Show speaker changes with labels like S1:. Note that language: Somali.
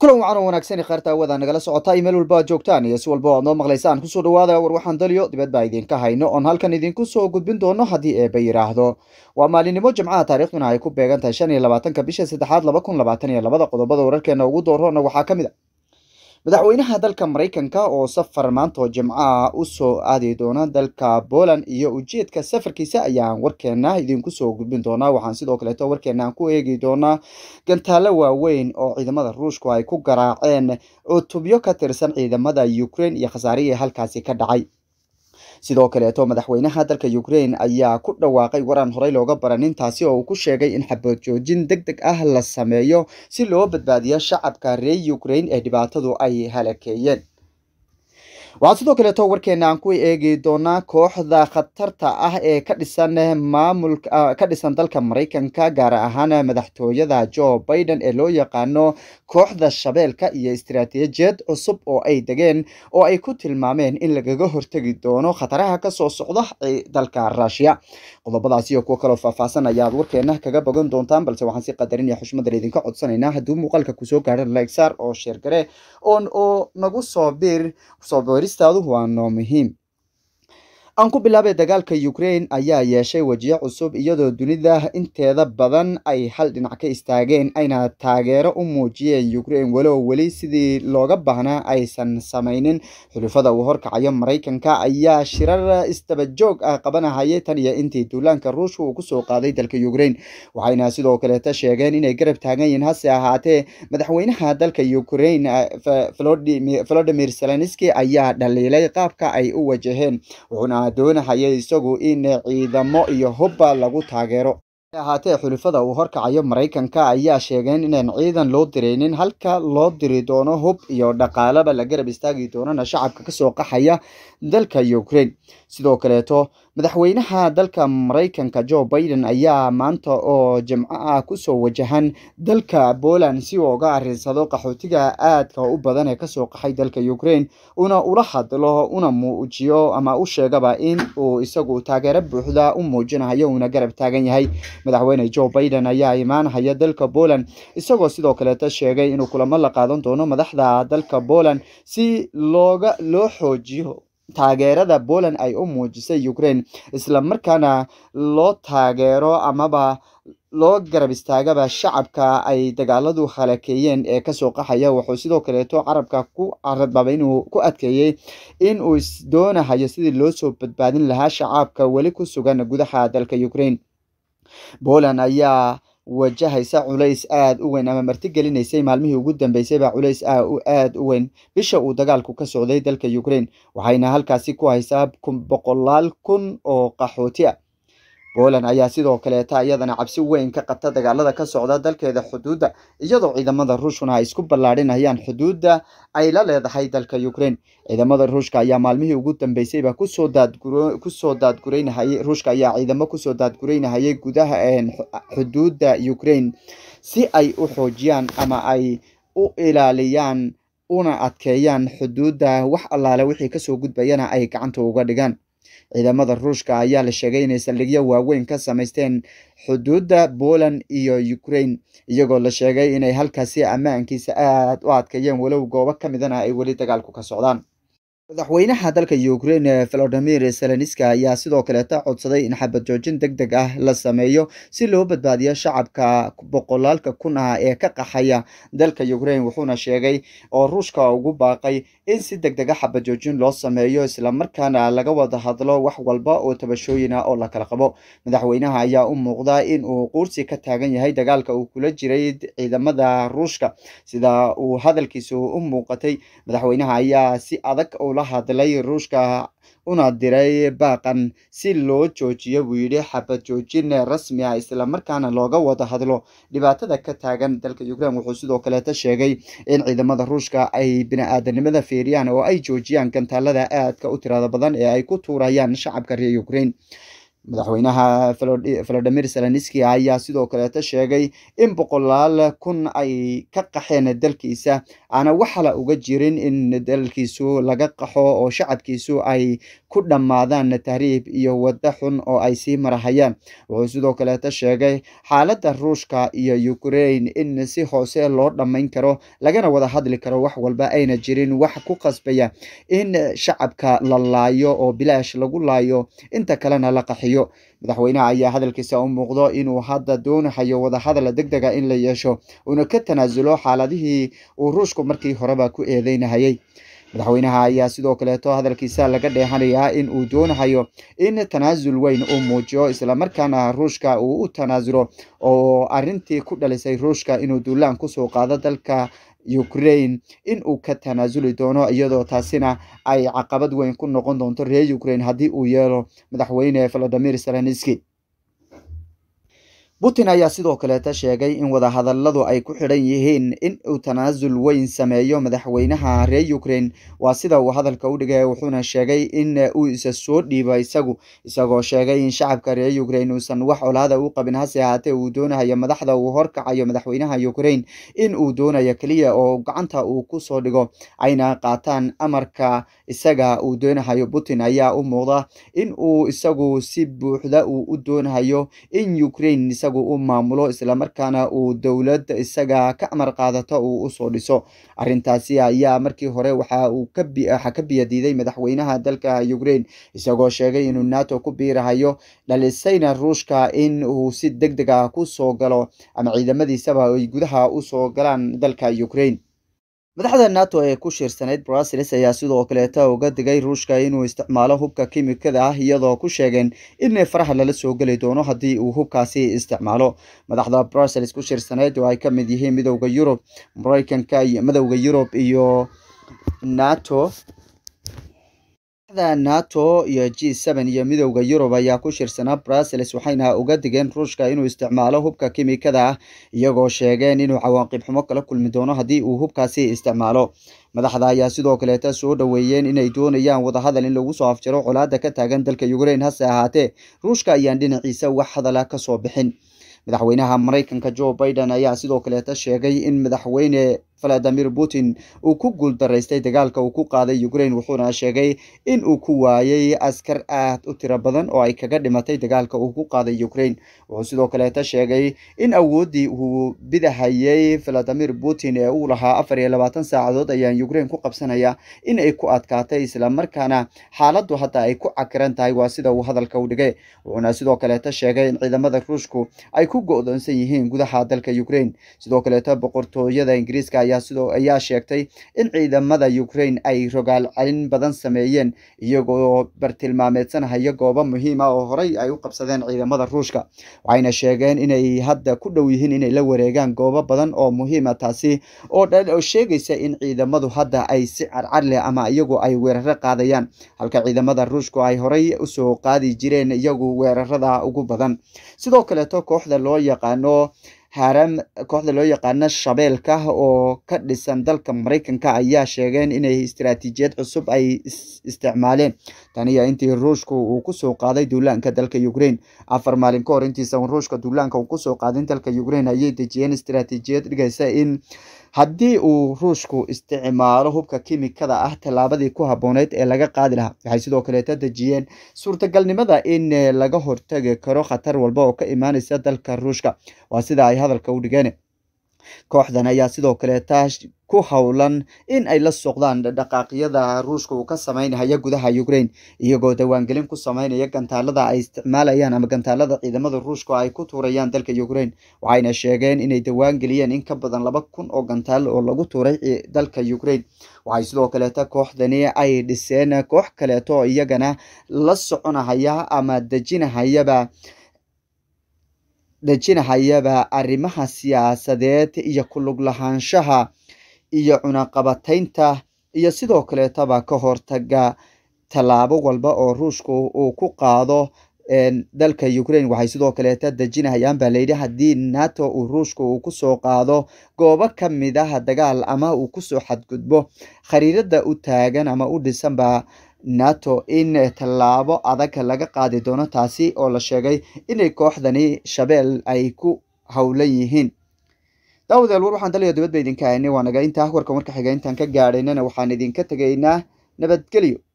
S1: kulan wacan oo wanaagsan ee khayrta awada nagala socotaa iyo walba aad joogtaan iyo si walba oo aad noo maqlaysaan kusoo dhawaada war waxaan daliyo dibad baa idinka hayno oon halkan idinku soo gudbin doono haddii eebba yidhaahdo waa maalinnimo jimcaha taariikhduna ay ku beegan tahay shan iyo labaatanka bisha saddexaad laba kun labaatan iyo labada qodobada wararkeena ugu doorona waxaa ka mid a ah madaxweynaha dalka maraykanka oo safar maantoo jimcaha u soo aadi doona dalka boland iyo ujeedka safarkiisa ayaan warkeena idinku soo gudbin doonaa waxaan sidoo kaleeto warkeena ku eegi doonaa gantaalo waaweyn oo ciidamada ruushku ay ku garaaceen cutubyo ka tirsan ciidamada ukrein iyo khasaarihii halkaasi ka dhacay sidoo kaleeto madaxweynaha dalka ukraine ayaa ku dhawaaqay waran horey looga baranin taasi oo uu ku sheegay in xabad joojin deg deg ah la sameeyo si loo badbaadiyo shacabka reer ukraine ee dhibaatadu ay halakeeyeen waxaa sidoo kaleeto warkeena aan ku eegi doonaa kooxda khatarta ah ee ka dhisan eh, maamulka ah, ka dhisan dalka maraykanka gaar ahaan eh, madaxtooyada jo biden ee loo yaqaano kooxda shabeelka iyo istaraatiijiyad cusub oo ay degeen oo ay ku tilmaameen in lagaga hortegi doono khataraha kasoo socda eh, dalka rushia qodobadaas iyo kuwo kaloo faahfaahsan ayaad warkeena kaga bogan doontaan balse waxaan si qadarin iyo xushmadan idinka codsanaynaa hadduu muuqaalka kusoo gaadhan like oo sheergare oon oo nagu soo bir soo Akhristaadu waa noo muhiim aan ku bilaabay dagaalka ukrein ayaa yeeshay wajiyo cusub iyadoo dunida ah. inteeda badan ay hal dhinac ka istaageen ayna taageero u muujiyeen Ukraine walow weli sidii looga baahnaa aysan samaynin xulufada uu horkacayo maraykanka ayaa shirar istabajoog ah qabanahayay tan iyo intii duulaanka Ruushka uu kusoo qaaday dalka Ukraine waxayna sidoo kaleeta sheegeen inay garab taagan yihiin hase ahaatee madaxweynaha dalka Ukraine eh, Volodymyr Zelensky ayaa dhaliilay qaabka ay u wajaheen wuxuuna doonahayay isagu in ciidamo iyo hubba lagu taageero ahaatee xulufada uu horkacayo maraykanka ayaa sheegeen inaan ciidan loo diraynin halka loo diri doono hub iyo dhaqaalaba la garab istaagi doonana shacabka kasoo qaxaya dalka ukraine sidoo kaleeto madaxweynaha dalka maraykanka jo biden ayaa maanta oo jimco ah kusoo wajahan dalka boland si uu uga arinsado qaxootiga aadka u badan ee kasoo qaxay dalka ukraine una ula hadlo una muujiyo ama u sheegaba in uu isagu taageero buuxda u muujinahayo una garab taagan yahay madaxweyne jo biden ayaa imaanhaya dalka boland isagoo sidoo kaleeta sheegay inuu kulamo la qaadan doono madaxda dalka boland si looga loo xoojiyo taageerada boland ay u muujisay Ukraine isla markaana loo taageero amaba loo garab istaagaba shacabka ay dagaaladu khalakeeyeen ee kasoo qaxaya wuxuu sidoo kaleeto carabka ku caradbaba inuu ku adkeeyey in uu isdoonahayo sidii loo soo badbaadin lahaa shacaabka weli ku sugan gudaha dalka Ukraine Poland ayaa wajahaysa culays aad u weyn ama martigelinaysay maalmihii ugu dambeysayba culays ah aad u weyn bisha uu dagaalku ka socday dalka ukrein waxayna halkaasi ku haysaa boqolaal kun oo qaxooti ah Booland ayaa sidoo kaleeta iyadana cabsi weyn ka qabta dagaalada ka socda dalkeeda xuduudda iyadoo ciidamada ruushuna ay isku ballaadhinayaan xuduudda ay la leedahay dalka Ukraine ciidamada ruushka ayaa maalmihii ugu dambeysayba kusoo daadgur kusoo ruushka ayaa ciidamo kusoo daadgureynahayay gudaha xuduudda Ukraine si ay u xoojiyaan ama ay u ilaaliyaan una adkeeyaan xuduudda wax allaale wixii kasoo gudbayana ay gacanta uga dhigaan ciidamada ruushka ayaa la sheegay inay saldhigyo waaweyn ka samaysteen xuduudda poland iyo ukraine iyagoo la sheegay inay halkaasi ammaankiisa aad u adkeeyeen walow goobo ka midana ah ay weli dagaalku ka socdaan madaxweynaha dalka ukraine volodimir seleniska ayaa sidoo kaleeta codsaday in xabad joojin deg deg ah la sameeyo si loo badbaadiyo shacabka boqolaalka kun ah ee ka qaxaya dalka ukraine wuxuuna sheegay oo ruushka ugu baaqay in si deg deg a ah xabad joojin loo sameeyo islamarkaana laga wada hadlo wax walba oo tabashooyin ah oo la kala qabo madaxweynaha ayaa u muuqda in uu quursi ka taagan yahay dagaalka uu kula jiray ciidamada ruushka sida uu hadalkiisu u muuqatay madaxweynaha ayaa si adag la hadlay ruushka una diray baaqan si loo joojiyo buu yidhi xabad joojin rasmi ah islamarkaana looga wada hadlo dhibaatada ka taagan dalka ukrain wuxuu sidoo kaleeta sheegay in ciidamada ruushka ay bini-aadanimada feeriyaan oo ay joojiyaan gantaalada aadka u tirada badan ee ay ku tuurayaan shacabka reer ukrain madaxweynaha valodimir zeleniski ayaa sidoo kaleeta sheegay in boqolaal kun ay ka qaxeen dalkiisa aana waxla uga jirin in dalkiisu laga qaxo oo shacabkiisu ay ku dhammaadaan tahriib iyo waddo xun oo ay sii marahayaan wuxuu sidoo kaleeta sheegay xaaladda ruushka iyo ukraine in si hoose loo dhammayn karo lagana wada hadli karo wax walba ayna jirin wax ku qasbaya in shacabka la laayo oo bilaash lagu laayo inta kalena la qaxiyo saxiixiyo madaxweynaha ayaa hadalkiisa u muuqdo inuu hadda doonahayo wadahadal degdega in la yeesho uuna ka tanaasulo xaaladihii uu ruushku markii horeba ku eedeynahayay madaxweynaha ayaa sidoo kaleeto hadalkiisa laga dheehanayaa in uu doonahayo in tanaasul weyn uu muujiyo islamarkaana ruushka uu u tanaasulo oo arintii ku dhalisay ruushka inuu duulaan kusoo qaado dalka ukrain in uu ka tanaasuli doono iyadoo taasina ay caqabad weyn ku noqon doonto reer ukrain haddii uu yeelo madaxweyne valadimir zelenski putin ayaa sidoo kaleeta sheegay in wadahadalladu ay ku xidhan yihiin in uu tanaasul weyn sameeyo madaxweynaha reer ukraine waa sida uu hadalka u dhigay wuxuuna sheegay in uu isa soo dhiibo isagu isagoo sheegay in shacabka reer ukraine uusan wax olaada u qabin hase ahaatee uu doonayo madaxda uu horkacayo madaxweynaha ukraine in uu doonayo kaliya oo gacanta uu ku soo dhigo ayna qaataan amarka isaga uu doonahayo putin ayaa u muuqda in uu isagu si buuxda uu u doonahayo in ukraine isagu u maamulo islamarkaana uu dowlad isaga ka amar qaadato uu usoo dhiso arintaasi ayaa markii hore waxaa ka biyadiiday madaxweynaha dalka ukraine isagoo sheegay inuu nato ku biirahayo dhalisayna ruushka in uu si deg deg a ah soo galo ama ciidamadiisaba ay gudaha usoo galaan dalka ukraine madaxda nato ee ku shiirsanayd bruseles ayaa sidoo kaleeta uga digay ruushka inuu isticmaalo hubka kiimikada ah iyadoo ku sheegeen in faraha lala soo geli doono haddii uu hubkaasi isticmaalo madaxda bruseles ku shiirsanayd oo ay ka mid yihiin midowda yurub mareykanka iyo madowda yurub iyo nato da nato iyo g n iyo midowda yurub ayaa ku shirsanaa brussels waxayna uga digeen ruushka inuu isticmaalo hubka kimikada ah iyagoo sheegeen inuu cawaaqib xumo kala kulmi doono haddii uu hubkaasi isticmaalo madaxda ayaa sidoo kaleeta soo dhoweeyeen inay doonayaan wadahadal in lagu soo afjaro colaadda ka taagan dalka ukrein hase ahaatee ruushka ayaan dhinaciisa wax hadala kasoo bixin madaxweynaha maraykanka jo biden ayaa sidoo kaleeta sheegay in madaxweyne valadimir putin uu ku guuldaraystay dagaalka uu ku qaaday ukrain wuxuuna sheegay in uu ku waayay askar aad u tiro badan oo ay kaga dhimatay dagaalka uu ku qaaday ukrain wuxuu sidoo kaleeta sheegay in awooddii uu bidahayay valadimir putin ee uu lahaa afar iyo labaatan saacadood ayaan ukraine ku qabsanaya in ay ku adkaatay islamarkaana xaaladdu hadda ay ku cakiran tahay waa sida uu hadalka u dhigay wuxuuna sidoo kaleeta sheegay in ciidamada ruushku ay ku go-doonsan yihiin gudaha dalka ukraine sidoo kaleeta boqortooyada ingiriiska ayaa sidoo ayaa sheegtay in ciidamada ukraine ay rogaal celin badan sameeyeen iyagoo bartilmaameedsanhaya goobo muhiima ah oo horey ay u qabsadeen ciidamada ruushka waxayna sheegeen inay hadda ku dhow yihiin inay la wareegaan goobo badan oo muhiima ah, taasi oo dhan oo sheegaysa in ciidamadu hadda ay si carcar leh ama iyagu ay weeraro qaadayaan halka ciidamada ruushku ay horay usoo qaadi jireen iyagu weerarada ugu badan sidoo kaleeto kooxda loo yaqaano haram kooxda loo yaqaano shabeelka oo ka dhisan dalka maraykanka ayaa sheegeen inay istaraatiijiyad cusub ay isticmaaleen taniya intii ruushka uu kusoo qaaday duulaanka dalka ukrain afar maalin ka hor intiisan ruushka duulaanka uu kusoo qaaday dalka ukrain ayay dejiyeen istaraatiijiyad dhigaysa in haddii uu ruushku isticmaalo hubka kimikada ah tallaabadii ku habbooneyd ee laga qaadi lahaa waxay sidoo kaleeta dejiyeen suurtagalnimada in eh, laga hortegi karo khatar walba oo ka imaanaysa dalka ruushka waa sida ay hadalka u dhigeen kooxdan ayaa sidoo kaleeta ku howlan in ay la suuqdaan dhaqaaqyada ruushka uu ka sameynaya gudaha ukraine iyagoo dawaangelin ku sameynaya gantaalada ay isticmaalayaan ama gantaalada ciidamada ruushka ay ku tuurayaan dalka ukraine waxayna sheegeen inay dawaangeliyeen in ka badan laba kun oo gantaalo oo lagu tuuray dalka ukraine waxay sidoo kaleeta kooxdani ay dhiseen koox kaleeto iyagana la soconahaya ama dejinahayaba dhejinahayaba arrimaha siyaasadeed iyo ku lug lahaanshaha iyo cunaqabataynta iyo sidoo kaleetaba ka hortaga tallaabo walba oo ruushku uu ku qaado dalka ukrain waxay sidoo kaleeta dejinahayaan baa layidhi haddii nato uu ruushka uu kusoo qaado goobo ka mid aha dagaal ama uu kusoo xadgudbo khariirada u taagan ama u dhisan baa nato in tallaabo adag laga qaadi doono taasi oo la sheegay inay kooxdani shabeel ay ku howlan yihiin daawad alwar waxaan daliyo dibad ba idinka haynay waanaga intaa warka marka xigeentaan ka gaadhaynana waxaan idinka tegaynaa nabadgelyo